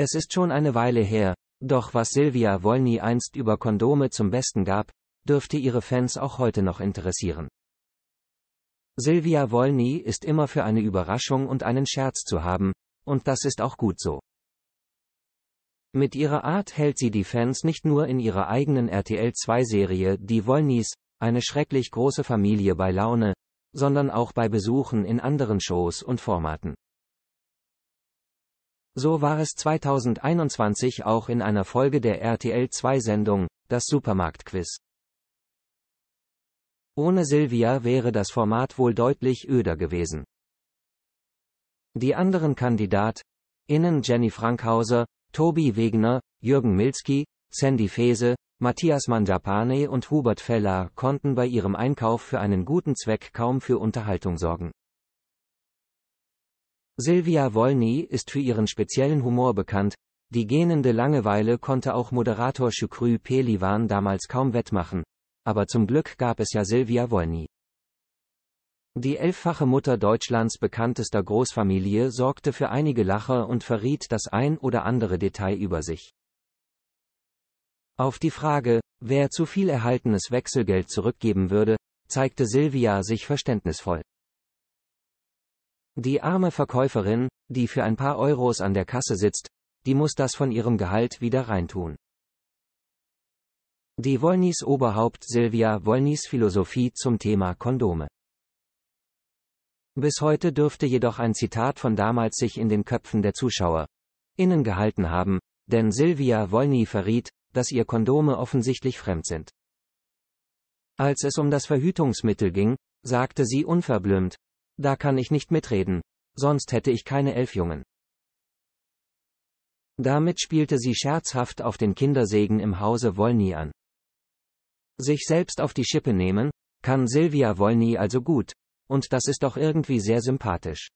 Es ist schon eine Weile her, doch was Silvia Wolny einst über Kondome zum Besten gab, dürfte ihre Fans auch heute noch interessieren. Silvia Wolny ist immer für eine Überraschung und einen Scherz zu haben, und das ist auch gut so. Mit ihrer Art hält sie die Fans nicht nur in ihrer eigenen RTL 2-Serie Die Wolnys, eine schrecklich große Familie bei Laune, sondern auch bei Besuchen in anderen Shows und Formaten. So war es 2021 auch in einer Folge der RTL 2 Sendung, das Supermarktquiz. Ohne Silvia wäre das Format wohl deutlich öder gewesen. Die anderen Kandidat, innen Jenny Frankhauser, Tobi Wegener, Jürgen Milski, Sandy Fese, Matthias Mandapane und Hubert Feller konnten bei ihrem Einkauf für einen guten Zweck kaum für Unterhaltung sorgen. Silvia Wolny ist für ihren speziellen Humor bekannt, die gähnende Langeweile konnte auch Moderator Şükrü Pelivan damals kaum wettmachen. Aber zum Glück gab es ja Silvia Wolny. Die elffache Mutter Deutschlands bekanntester Großfamilie sorgte für einige Lacher und verriet das ein oder andere Detail über sich. Auf die Frage, wer zu viel erhaltenes Wechselgeld zurückgeben würde, zeigte Silvia sich verständnisvoll. Die arme Verkäuferin, die für ein paar Euros an der Kasse sitzt, die muss das von ihrem Gehalt wieder reintun. Die Wollnis Oberhaupt Silvia Wollnis Philosophie zum Thema Kondome. Bis heute dürfte jedoch ein Zitat von damals sich in den Köpfen der Zuschauer innen gehalten haben, denn Silvia Wollny verriet, dass ihr Kondome offensichtlich fremd sind. Als es um das Verhütungsmittel ging, sagte sie unverblümt, da kann ich nicht mitreden. Sonst hätte ich keine elf Jungen. Damit spielte sie scherzhaft auf den Kindersegen im Hause Wolny an. Sich selbst auf die Schippe nehmen, kann Silvia Wolny also gut, und das ist doch irgendwie sehr sympathisch.